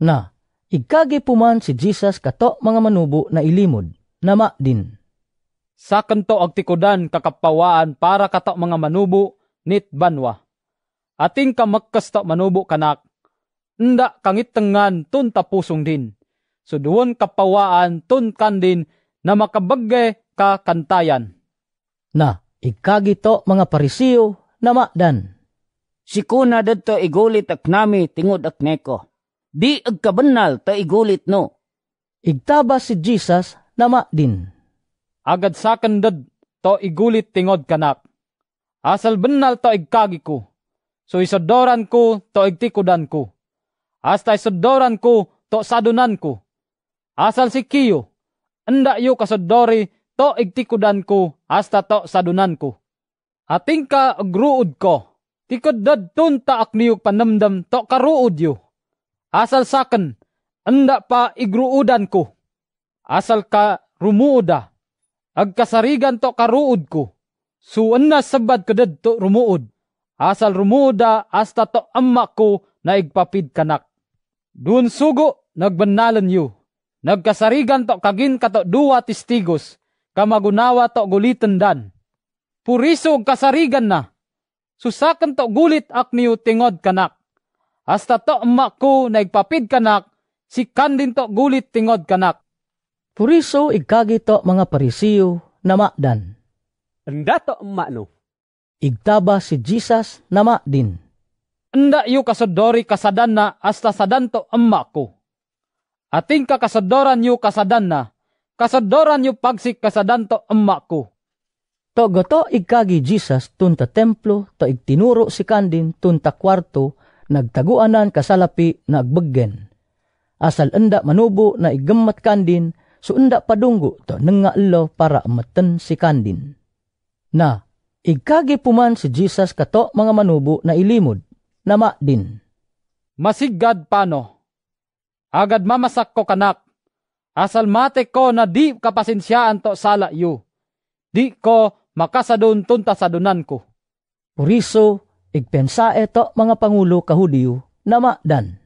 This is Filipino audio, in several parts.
na igkagi puman si Jesus kato mga manubo na ilimod, nama din. Sa kanto agtikodan kakapawaan para kato mga manubo nit banwa. Ating kamakkasto manubo kanak, nda kangit tengan tun tapusong din. So doon kapawaan tun kan din na makabagge ka kantayan. Na, ikagito mga parisiyo na madan. Sikuna dito igulit ak nami tingod ak neko Di agkabanal ta igulit no. Igtaba si Jesus nama din. Agad sa kandad to igulit tingod kanak. Asal bennal to igkagi ko. So isodoran ko to igtikudan ko. Hasta isodoran ko to sadunan ko. Asal si Kiyo, anda yu kasodori to igtikudan ko hasta to sadunan ko. Ating ka agruod ko, tikod dadtun tunta akniyog panamdam to karuod yu. Asal saken, enda pa igruudan ko. Asal ka rumuuda. Agkasarigan to karuud ko. Suan na sabad ko to rumuud. Asal rumuuda asta to amma ko na igpapid kanak. Dun sugo nagbennalen yu. Nagkasarigan to kagin kato duwa tistigos. Kamagunawa to guliten dan. Puriso kasarigan na. susaken to gulit akniyo tingod kanak Hasta to maku nagpapid kanak, si kandinto gulit tingod kanak. Puriso igkagito mga parisiyo na madan. Andato mano. Igtaba si Jesus na madin. Anda yu kasadori kasadan na hasta sadanto amma ko. Ating kakasadoran yu kasadan na, kasadoran yu pagsik kasadanto amma ko. To goto Jesus tunta templo, to igtinuro si kandin tunta kwarto, nagtaguanan kasalapi na agbaggen. Asal enda manubo na igammat kandin, so enda padunggo to nangalo para amatan si kandin. Na, igkagi puman si Jesus kato mga manubo na ilimod, nama din. Masigad pano, agad mamasak ko kanak, asal mate ko na di kapasinsyaan to sala yu, di ko makasadon tunta sadunan ko. Puriso, Igpensa eto mga pangulo kahudiyo na madan.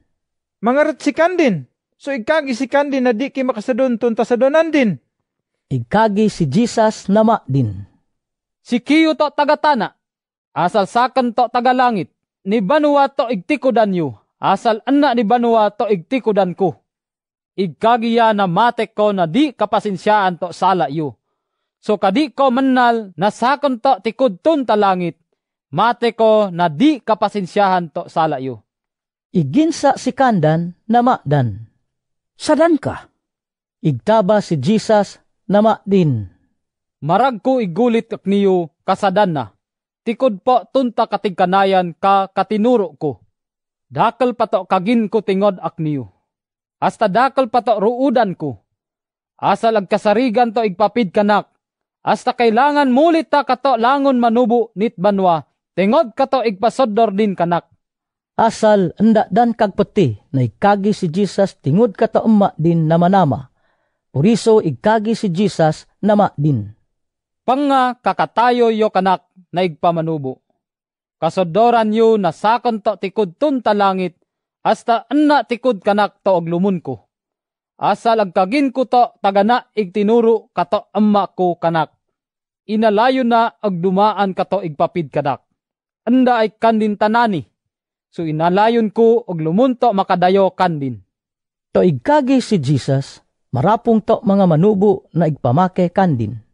Mangarat si Kandin, so igkagi si Kandin na di kimakasadon tunta sa donan din. Ikagi si Jesus na madin. Si kiyo to tagatana, asal sakan to tagalangit, ni banwa to igtikodan yu, asal anak ni banwa to igtikodan ko. Igkagiya na matek ko na di kapasinsyaan to sala yu. So kadi ko mannal na sakon to tikod tunta langit, mate ko na di kapasinsyahan to sala iyo. Iginsa si kandan na madan. Sadan ka. Igtaba si Jesus na madin. Marag ko igulit niyo kasadan na. Tikod po tunta katigkanayan ka katinuro ko. Dakal pato kagin ko tingod ak niyo. Hasta dakal pato ruudan ko. Asa lagkasarigan to igpapid kanak. Hasta kailangan mulit ta kato langon manubo nit banwa Tingod ka to igpasodor din kanak. Asal anda dan kagpati na ikagi si Jesus tingod ka to umma din manama. Puriso ikagi si Jesus nama din. Panga kakatayo yo kanak na igpamanubo. Kasodoran yo nasakon to tikod tunta langit hasta anna tikod kanak to og lumun ko. Asal agkagin ko to tagana igtinuro kato amma ko kanak. Inalayo na agdumaan dumaan kato igpapid kanak anda ay kandin tanani. So inalayon ko og lumunto makadayo kandin. Toigkagi si Jesus, marapong to mga manubo na igpamake kandin.